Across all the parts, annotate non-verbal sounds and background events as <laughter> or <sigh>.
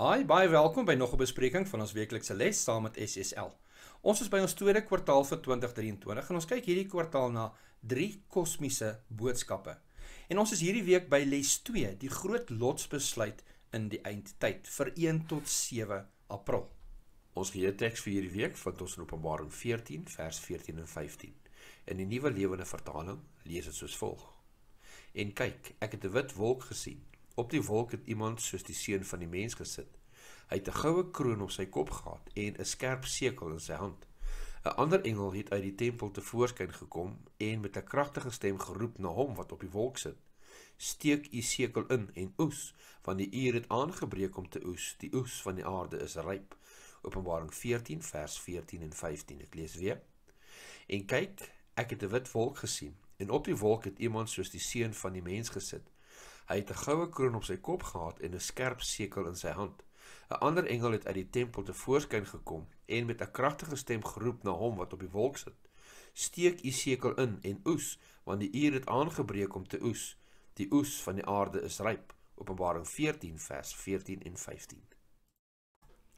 Hi, baie welkom by nog 'n bespreking van ons weeklikse les saam met SSL. Ons is by ons tweede kwartaal vir 2023 en ons kyk hierdie kwartaal na drie kosmiese boodskappe. En ons is hierdie week by les 2, die groot lotsbesluit in die eindtyd vir 1 tot 7 April. Ons geheeteks vir hierdie week vind ons in Openbaring 14 vers 14 en 15. In die Nuwe Lewende Vertaling lees dit soos volg: En kyk, ek het 'n wit wolk gesien Op die wolk het iemand soos die seun van die mens gesit. Hy het 'n goue kroon op sy kop gehad en 'n skerp sekel in sy hand. 'n Ander engel het uit die tempel tevoorskyn gekom en met 'n kragtige stem geroep na hom wat op die wolk sit: "Steek u sekel in en oes, want die uur het aangebreek om te oes. Die oes van die aarde is ryp." Openbaring 14 vers 14 en 15. Ek lees weer. En kyk, ek het 'n wit wolk gesien en op die wolk het iemand soos die seun van die mens gesit. Hy het 'n goue kroon op sy kop gehad en 'n skerp sekel in sy hand. 'n Ander engel het uit die tempel tevoorskyn gekom en met 'n kragtige stem geroep na hom wat op die wolk sit: "Steek u sekel in en oes, want die uur het aangebreek om te oes. Die oes van die aarde is ryp." Openbaring 14 vers 14 en 15.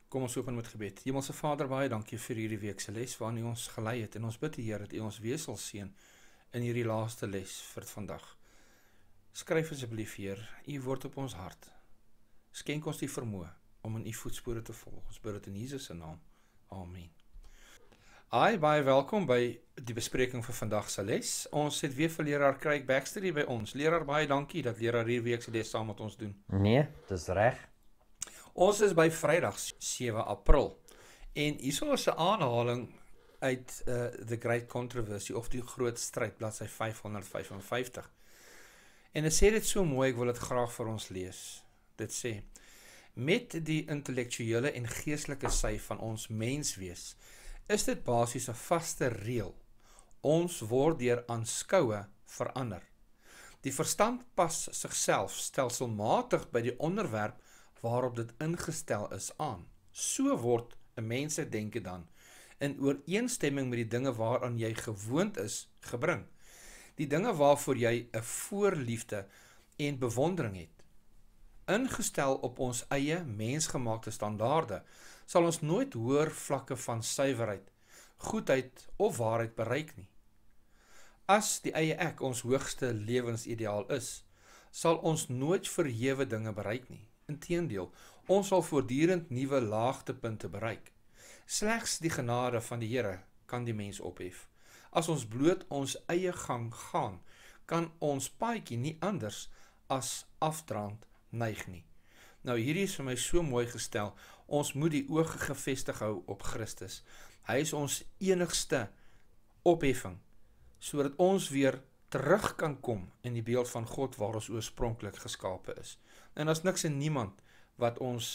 Kom ons open met gebed. Hemelse Vader, baie dankie vir hierdie week se les waarna U ons gelei het en ons bid die Here dat U ons weer sal seën in hierdie laaste les vir vandag. Skryf asseblief, Heer, U woord op ons hart. Skenk ons die vermoë om in U voetspore te volg. Ons bid dit in Jesus se naam. Amen. Hi, baie welkom by die bespreking vir vandag se les. Ons het weer vir leraar Craig Baxter hier by ons. Leraar, baie dankie dat leraar hier week se les saam met ons doen. Nee, dis reg. Ons is by Vrydag 7 April. En hierso is 'n aanhaling uit uh, the Great Controversy of die Groot Stryd bladsy 555. En dit sê dit so mooi, ek wil dit graag vir ons lees. Dit sê: Met die intellektuele en geestelike sy van ons menswees, is dit basies 'n vaste reël. Ons word deur aanskoue verander. Die verstand pas sigself stelselmatig by die onderwerp waarop dit ingestel is aan. So word 'n mens se denke dan in ooreenstemming met die dinge waaraan jy gewoond is gebring die dinge waarvoor jy 'n voorliefde en bewondering het. Ingestel op ons eie mensgemaakte standaarde, sal ons nooit hoër vlakke van suiwerheid, goedheid of waarheid bereik nie. As die eie ek ons hoogste lewensideaal is, sal ons nooit verhewe dinge bereik nie. Inteendeel, ons sal voortdurend nuwe laagtepunte bereik. Slegs die genade van die Here kan die mens ophef. As ons bloot ons eie gang gaan, kan ons paadjie nie anders as afdraand neig nie. Nou hierdie is vir my so mooi gestel. Ons moet die oë gefestig hou op Christus. Hy is ons enigste opheffing sodat ons weer terug kan kom in die beeld van God waar ons oorspronklik geskape is. En daar's niks en niemand wat ons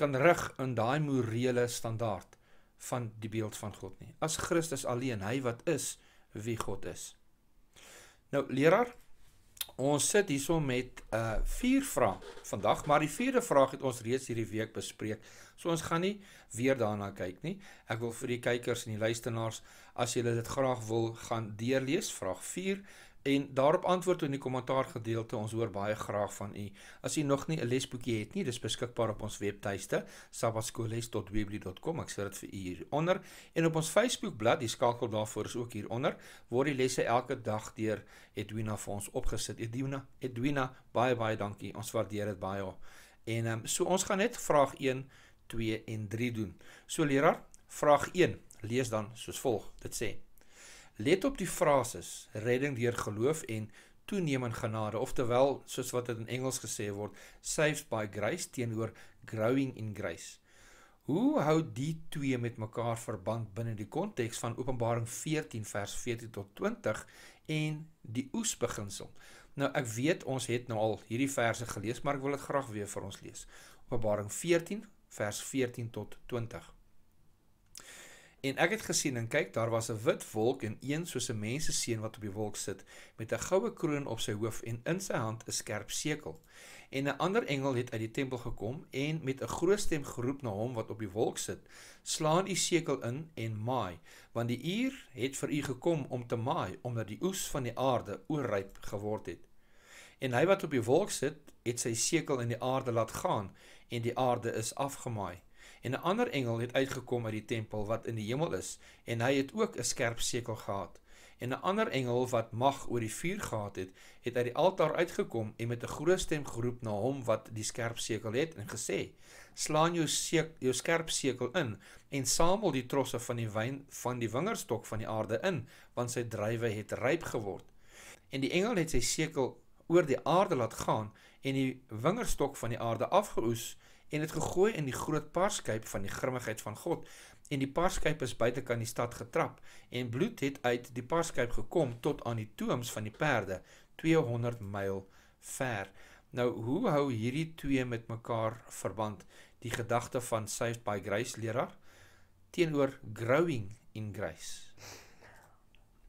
kan rig in daai morele standaard van die beeld van God nie. As Christus alleen hy wat is wie God is. Nou leraar, ons sit hierso met 'n uh, vier vrae vandag, maar die vierde vraag het ons reeds hierdie week bespreek. So ons gaan nie weer daarna kyk nie. Ek wil vir die kykers en die luisteraars, as julle dit graag wil, gaan deurlees vraag En daarop antwoord in die kommentaar gedeelte, ons hoor baie graag van u. As u nog nie 'n lesboekie het nie, dis beskikbaar op ons webtuiste sabbatskoolles.webly.com. Ek sê dit vir u onder en op ons Facebookblad, die skakel daarvoor is ook hieronder, word die lesse elke dag deur Edwina vir ons opgesit. Edwina, Edwina, baie baie dankie. Ons waardeer dit baie. En ehm um, so ons gaan net vraag 1, 2 en 3 doen. So leraar, vraag 1, lees dan soos volg. Dit sê: Let op die frases redding deur geloof en toenemende genade, oftewel soos wat dit in Engels gesê word, saved by grace teenoor growing in grace. Hoe hou die twee met mekaar verband binne die konteks van Openbaring 14 vers 14 tot 20 en die oesbeginsel? Nou ek weet ons het nou al hierdie verse gelees, maar ek wil dit graag weer vir ons lees. Openbaring 14 vers 14 tot 20. En ek het gesien en kyk, daar was 'n wit wolk en een soos 'n mens se seun wat op die wolk sit met 'n goue kroon op sy hoof en in sy hand 'n skerp sekel. En 'n ander engel het uit die tempel gekom en met 'n groot stem geroep na hom wat op die wolk sit: "Slaan u sekel in en maai, want die uur het vir u gekom om te maai, omdat die oes van die aarde oorryp geword het." En hy wat op die wolk sit, het sy sekel in die aarde laat gaan en die aarde is afgemaai. En 'n ander engel het uitgekom uit die tempel wat in die hemel is, en hy het ook 'n skerp sekel gehad. En 'n ander engel wat mag oor die vuur gehad het, het uit die altaar uitgekom en met 'n groot stem geroep na hom wat die skerp sekel het en gesê: "Slaan jou sekel, jou skerp sekel in en samel die trosse van die wyn van die wingerdstok van die aarde in, want sy druiwe het ryp geword." En die engel het sy sekel oor die aarde laat gaan en die wingerdstok van die aarde afgeoes en het gegooi in die groot paarskyp van die grimmigheid van God en die paarskyp is buitekant die stad getrap en bloed het uit die paarskyp gekom tot aan die tooms van die perde 200 myl ver. Nou hoe hou hierdie twee met mekaar verband? Die gedagte van Saved by Grace leraar teenoor growing in grace.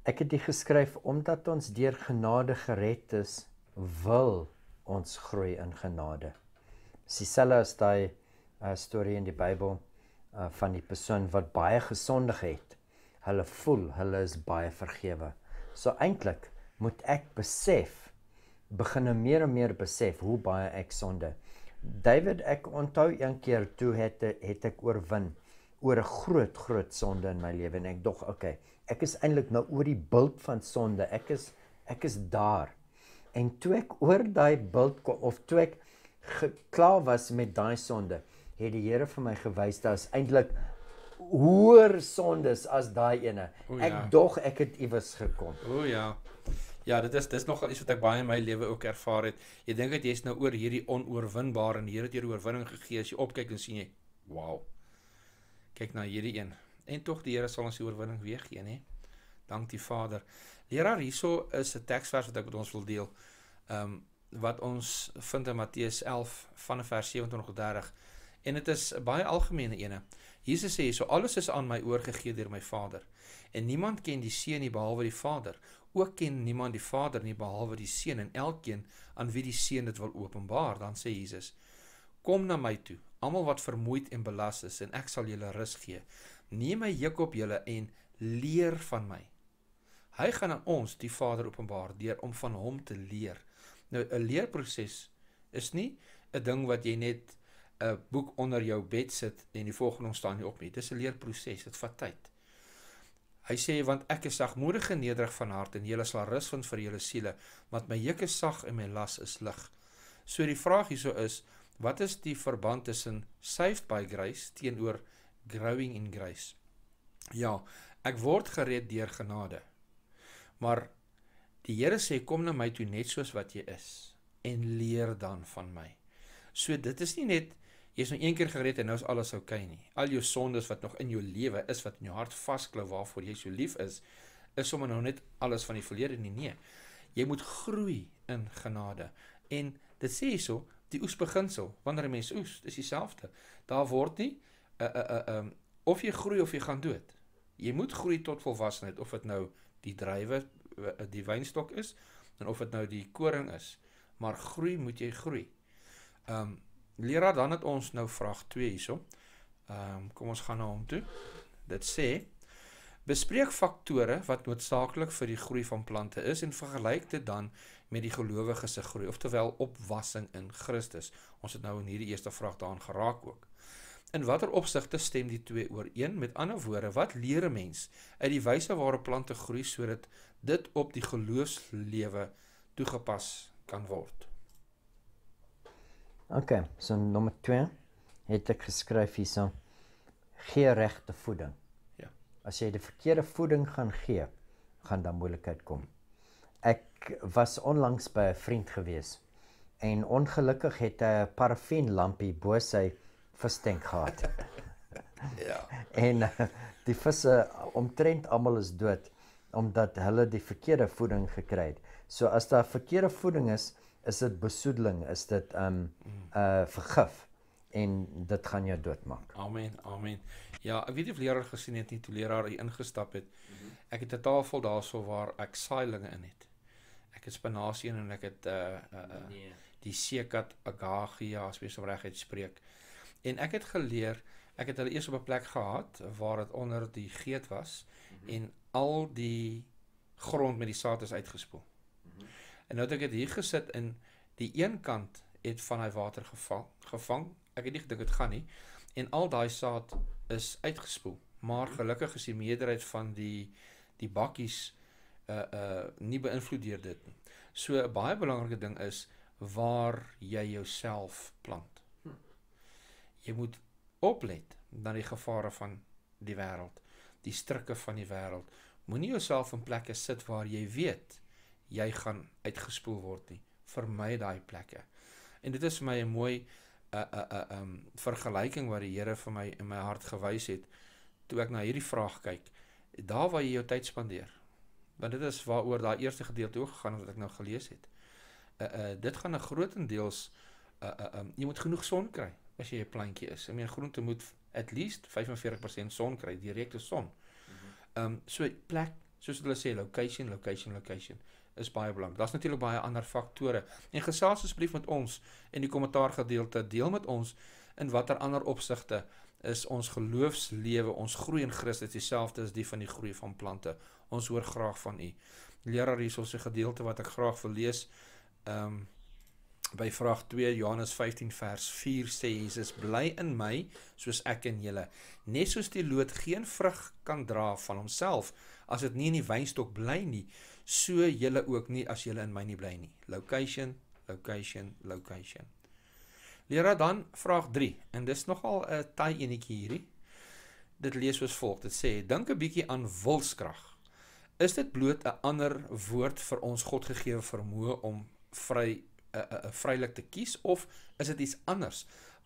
Ek het dit geskryf omdat ons deur genade gered is, wil ons groei in genade. Sisela is daai uh, storie in die Bybel uh, van die persoon wat baie gesondig het. Hulle voel hulle is baie vergewe. So eintlik moet ek besef begin nou meer en meer besef hoe baie ek sonde. David, ek onthou een keer toe het het ek oorwin oor 'n groot groot sonde in my lewe en ek dog oké, okay, ek is eintlik nou oor die bult van sonde. Ek is ek is daar. En toe ek oor daai bult kom of toe ek geklaar was met daai sonde, het die Here vir my gewys dat as eintlik hoër sondes as daai ene. O, ja. Ek dog ek het iewes gekom. O ja. Ja, dit is dis nogal iets wat ek baie in my lewe ook ervaar het. Jy dink dat jy's nou oor hierdie onoorwinbare en die Here het jou oorwinning gegee. As jy opkyk en sien jy, wow. Kyk na hierdie een. En tog die Here sal ons die oorwinning weer gee, hè. Dankie Vader. Leraar, hierso is 'n teksvers wat ek met ons wil deel. Ehm um, wat ons vind in Matteus 11 vanaf vers 27 tot 30. En dit is 'n baie algemene ene. Jesus sê so alles is aan my oorgegee deur my Vader. En niemand ken die Seun nie behalwe die Vader. Ook ken niemand die Vader nie behalwe die Seun en elkeen aan wie die Seun dit wil openbaar. Dan sê Jesus: Kom na my toe, almal wat vermoeid en belas is, en ek sal julle rus gee. Neem my juk op julle en leer van my. Hy gaan aan ons die Vader openbaar deur om van hom te leer. Nou 'n leerproses is nie 'n ding wat jy net 'n boek onder jou bed sit en die volgende ontstaan nie op nie. Dis 'n leerproses, dit vat tyd. Hy sê want ek is sagmoedig en nederig van hart en julle sal rus vind vir julle siele want my juk is sag en my las is lig. So die vraag hierso is wat is die verband tussen saved by grace teenoor growing in grace? Ja, ek word gered deur genade. Maar Die Here sê kom na my toe net soos wat jy is en leer dan van my. So dit is nie net jy's nou een keer gered en nou is alles oukei okay nie. Al jou sondes wat nog in jou lewe is wat in jou hart vasklou waarvoor jy so lief is, is sommer nou net alles van die verlede nie. Nee. Jy moet groei in genade. En dit sê hyso die oesbeginsel wanneer 'n mens oes, dis dieselfde. Daar word nie 'n 'n 'n of jy groei of jy gaan dood. Jy moet groei tot volwassenheid of dit nou die drywe Eh, die wynstok is en of dit nou die koring is. Maar groei moet jy groei. Ehm um, Lera dan het ons nou vraag 2 hierso. Ehm um, kom ons gaan na nou hom toe. Dit sê bespreek faktore wat noodsaaklik vir die groei van plante is en vergelyk dit dan met die gelowige se groei, oftelwel opwassing in Christus. Ons het nou in hierdie eerste vraag daaraan geraak ook. In watter opsigte stem die twee ooreen? Met ander woorde, wat leer 'n mens uit die wyse waarop plante groei sodat dit op die geloofslewe toegepas kan word? OK, so nommer 2 het ek geskryf hierso: gee regte voeding. Ja. As jy die verkeerde voeding gaan gee, gaan dan moeilikheid kom. Ek was onlangs by 'n vriend gewees en ongelukkig het hy 'n parafinlampie bo sy visstank gehad. <laughs> ja. En eh, die visse omtrent almal is dood omdat hulle die verkeerde voeding gekry het. So as daar verkeerde voeding is, is dit besoedeling, is dit um 'n uh, vergif en dit gaan jou doodmaak. Amen. Amen. Ja, ek weet nie of leraar gesien het nie toe leraar hier ingestap het. Mhm. Ek het 'n tafel daarso waar ek saailinge in het. Ek het spinasie en ek het uh uh, uh die seekat agagia as jy so reg uitspreek. Uh En ek het geleer, ek het hulle eers op 'n plek gehad waar dit onder die geet was mm -hmm. en al die grond met die saad is uitgespoel. Mm -hmm. En nou het ek dit hier gesit in die een kant het van hy water gevang, gevang. Ek het nie gedink dit gaan nie en al daai saad is uitgespoel. Maar mhm. gelukkig is die meerderheid van die die bakkies uh uh nie beïnvloed deur dit nie. So 'n baie belangrike ding is waar jy jouself plant. Jy moet oplet na die gevare van die wêreld, die strikke van die wêreld. Moenie jouself in plekke sit waar jy weet jy gaan uitgespoel word nie. Vermy daai plekke. En dit is vir my 'n mooi 'n 'n 'n 'n vergelyking wat die Here vir my in my hart gewys het toe ek na hierdie vraag kyk. Daar waar jy jou tyd spandeer. Want dit is waaroor daai eerste gedeelte ook gegaan het wat ek nou gelees het. 'n uh, eh, 'n uh, eh, dit gaan 'n grootendeels 'n uh, eh, 'n uh, um, ehm, jy moet genoeg son kry as jy 'n plantjie is. Ek meen groente moet at least 45% son kry, direkte son. Mhm. Ehm mm um, so plek, soos hulle sê, location, location, location is baie belangrik. Daar's natuurlik baie ander faktore. En gesels asseblief met ons in die kommentaar gedeelte, deel met ons in watter ander opsigte is ons geloofslewe, ons groei in Christus dieselfde as die van die groei van plante. Ons hoor graag van u. Leraar hierso 'n gedeelte wat ek graag wil lees. Ehm um, By vraag 2 Johannes 15 vers 4 sê Jesus bly in my soos ek in julle. Net soos die loot geen vrug kan dra van homself as dit nie in die wynstok bly nie, so julle ook nie as julle in my nie bly nie. Location, location, location. Leerer dan vraag 3 en dis nogal 'n taai enetjie hierdie. Dit lees soos volg. Dit sê dink 'n bietjie aan wilskrag. Is dit bloot 'n ander woord vir ons God gegee vermoë om vry vrylik te kies of is dit iets anders?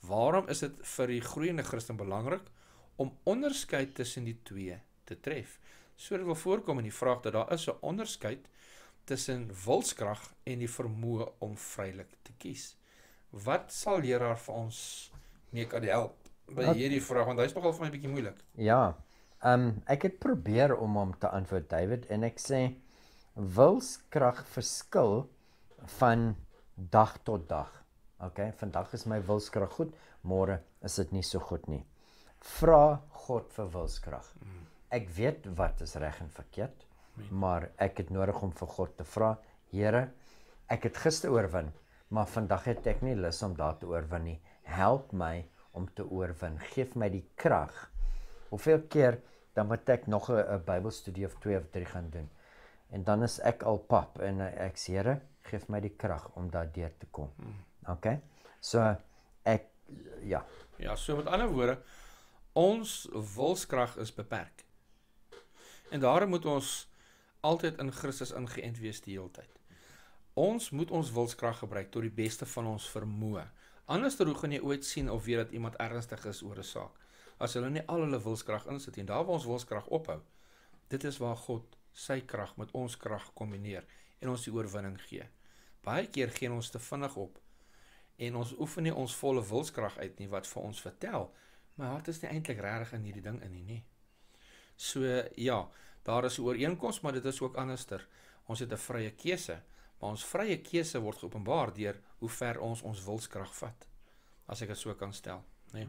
Waarom is dit vir die groeiende Christen belangrik om onderskeid tussen die twee te tref? So dit wil voorkom in die vraag dat daar is 'n onderskeid tussen wilskrag en die vermoë om vrylik te kies. Wat sal leraar vir ons mee kan help by hierdie vraag want hy's nogal vir my 'n bietjie moeilik. Ja. Ehm um, ek het probeer om hom te antwoord David en ek sê wilskrag verskil van dag tot dag. OK, vandag is my wilskrag goed, môre is dit nie so goed nie. Vra God vir wilskrag. Ek weet wat is reg en verkeerd, maar ek het nodig om vir God te vra, Here, ek het gister oorwin, maar vandag het ek nie lus om daar te oorwin nie. Help my om te oorwin. Geef my die krag. Hoeveel keer dan moet ek nog 'n Bybelstudie of 2 of 3 gaan doen? En dan is ek al pap en ek sê, Here, gee vir my die krag om daardeur te kom. Hmm. OK. So ek ja. Ja, so met ander woorde, ons wilskrag is beperk. En daarom moet ons altyd in Christus ingeënt wees die hele tyd. Ons moet ons wilskrag gebruik tot die beste van ons vermoë. Anders dan hoe gaan jy ooit sien of weet dat iemand ernstig is oor 'n saak as hulle nie al hulle wilskrag insit en daar waar ons wilskrag ophou. Dit is waar God sy krag met ons krag kombineer en ons die oorwinning gee baie keer gee ons te vinnig op en ons oefen nie ons volle wilskrag uit nie wat vir ons vertel my hart is nie eintlik regtig in hierdie ding in nie nie. So ja, daar is 'n ooreenkoms, maar dit is ook anderster. Ons het 'n vrye keuse, maar ons vrye keuse word geopenbaar deur hoe ver ons ons wilskrag vat. As ek dit so kan stel, né? Nee.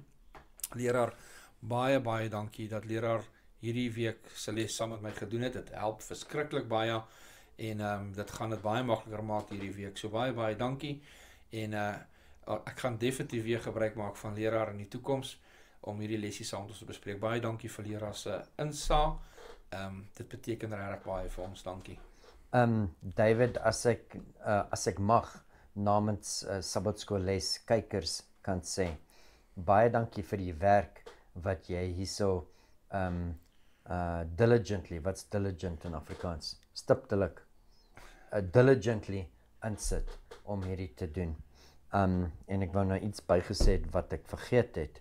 Leraar, baie baie dankie dat leraar hierdie week se les saam met my gedoen het. Dit help verskriklik baie. Ja en ehm um, dit gaan dit baie makliker maak hierdie week. So baie baie dankie. En uh ek gaan definitief weer gebruik maak van leraar in die toekoms om hierdie lessie saam met ons te bespreek. Baie dankie vir leraar se insa. Ehm um, dit beteken regtig baie vir ons. Dankie. Ehm um, David, as ek uh, as ek mag namens uh, eh, Sabbatskool les kykers kan sê baie dankie vir die werk wat jy hierso ehm um, uh diligently, wat's diligent in Afrikaans? stiptelik uh, diligently insit om hierdie te doen. Um en ek wou nou iets bygesê het wat ek vergeet het.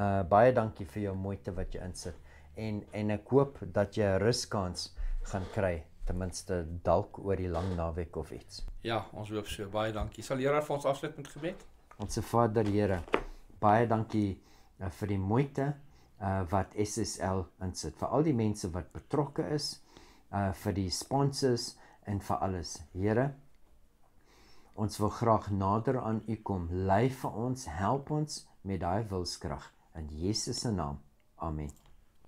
Uh baie dankie vir jou moeite wat jy insit en en ek hoop dat jy 'n ruskans gaan kry ten minste dalk oor die lang naweek of iets. Ja, ons hoop so. Baie dankie. Sal Here vir ons afsluit met gebed. Ons se Vader Here, baie dankie uh, vir die moeite uh wat SSL insit vir al die mense wat betrokke is uh vir die sponsors en vir alles. Here, ons wil graag nader aan U kom. Lei vir ons, help ons met daai wilskrag in Jesus se naam. Amen.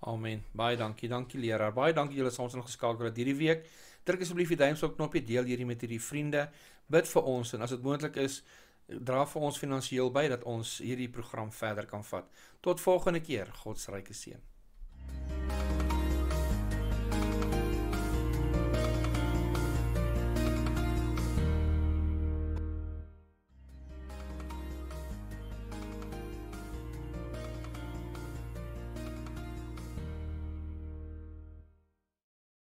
Amen. Baie dankie. Dankie leraar. Baie dankie julle soms nog geskakel dat hierdie week. Druk asseblief die duimpie op knoppie deel hierdie met hierdie vriende. Bid vir ons en as dit moontlik is, dra vir ons finansiëel by dat ons hierdie program verder kan vat. Tot volgende keer. God se ryke seën.